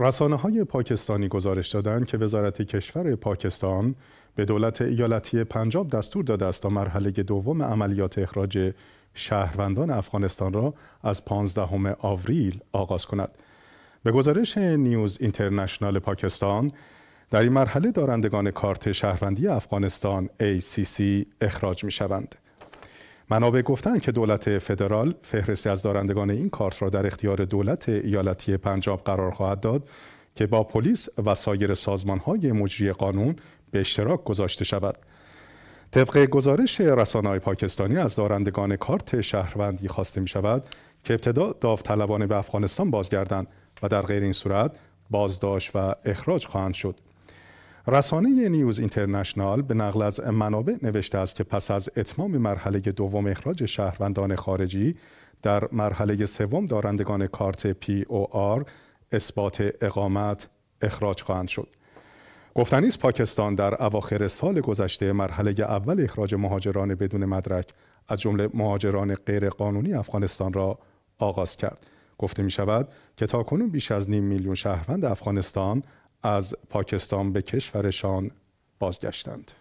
رسانه های پاکستانی گزارش دادند که وزارت کشور پاکستان به دولت ایالتی پنجاب دستور داده است تا مرحله دوم عملیات اخراج شهروندان افغانستان را از 15 آوریل آغاز کند. به گزارش نیوز اینترنشنال پاکستان در این مرحله دارندگان کارت شهروندی افغانستان ACC اخراج می منابع گفتند که دولت فدرال فهرستی از دارندگان این کارت را در اختیار دولت ایالتی پنجاب قرار خواهد داد که با پلیس و سایر سازمان های مجری قانون به اشتراک گذاشته شود. طبق گزارش رسانه‌های پاکستانی از دارندگان کارت شهروندی خواسته می شود که ابتدا داوطلبانه به افغانستان بازگردند و در غیر این صورت بازداشت و اخراج خواهند شد. رسانه نیوز اینترنشنال به نقل از منابع نوشته است که پس از اتمام مرحله دوم اخراج شهروندان خارجی در مرحله سوم دارندگان کارت پی او آر اثبات اقامت اخراج خواهند شد. گفتنی است پاکستان در اواخر سال گذشته مرحله اول اخراج مهاجران بدون مدرک از جمله مهاجران غیرقانونی افغانستان را آغاز کرد. گفته می شود که تاکنون بیش از نیم میلیون شهروند افغانستان از پاکستان به کشورشان بازگشتند.